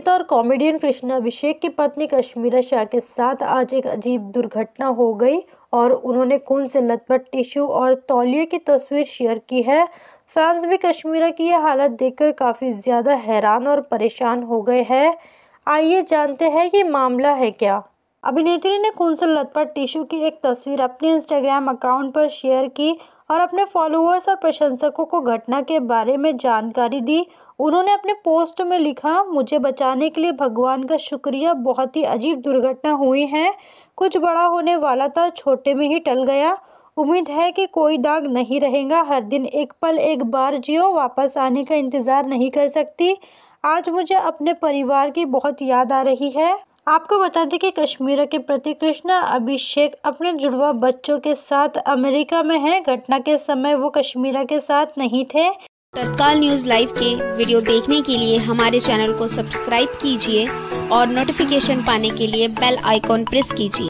अभिनेता और कॉमेडियन कृष्णा अभिषेक की पत्नी कश्मीरा शाह के साथ आज एक अजीब दुर्घटना हो गई और उन्होंने खून से लथपथ टिश्यू और तौलिए की तस्वीर शेयर की है फैंस भी कश्मीरा की यह हालत देखकर काफ़ी ज़्यादा हैरान और परेशान हो गए हैं आइए जानते हैं ये मामला है क्या अभिनेत्री ने खून से लथपथ टिशू की एक तस्वीर अपने इंस्टाग्राम अकाउंट पर शेयर की और अपने फॉलोअर्स और प्रशंसकों को घटना के बारे में जानकारी दी उन्होंने अपने पोस्ट में लिखा मुझे बचाने के लिए भगवान का शुक्रिया बहुत ही अजीब दुर्घटना हुई है कुछ बड़ा होने वाला था छोटे में ही टल गया उम्मीद है कि कोई दाग नहीं रहेगा हर दिन एक पल एक बार जियो वापस आने का इंतज़ार नहीं कर सकती आज मुझे अपने परिवार की बहुत याद आ रही है आपको बता दें कि कश्मीर के प्रति कृष्णा अभिषेक अपने जुड़वा बच्चों के साथ अमेरिका में हैं घटना के समय वो कश्मीरा के साथ नहीं थे तत्काल न्यूज लाइव के वीडियो देखने के लिए हमारे चैनल को सब्सक्राइब कीजिए और नोटिफिकेशन पाने के लिए बेल आइकॉन प्रेस कीजिए